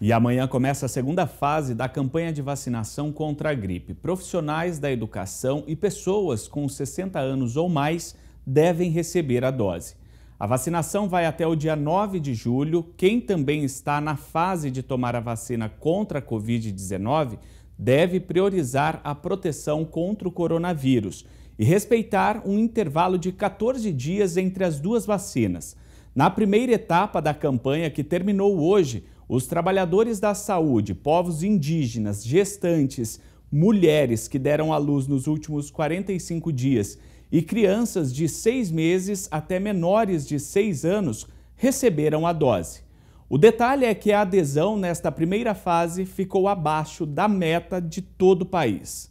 E amanhã começa a segunda fase da campanha de vacinação contra a gripe. Profissionais da educação e pessoas com 60 anos ou mais devem receber a dose. A vacinação vai até o dia 9 de julho. Quem também está na fase de tomar a vacina contra a Covid-19 deve priorizar a proteção contra o coronavírus e respeitar um intervalo de 14 dias entre as duas vacinas. Na primeira etapa da campanha, que terminou hoje, os trabalhadores da saúde, povos indígenas, gestantes, mulheres que deram à luz nos últimos 45 dias e crianças de seis meses até menores de seis anos receberam a dose. O detalhe é que a adesão nesta primeira fase ficou abaixo da meta de todo o país.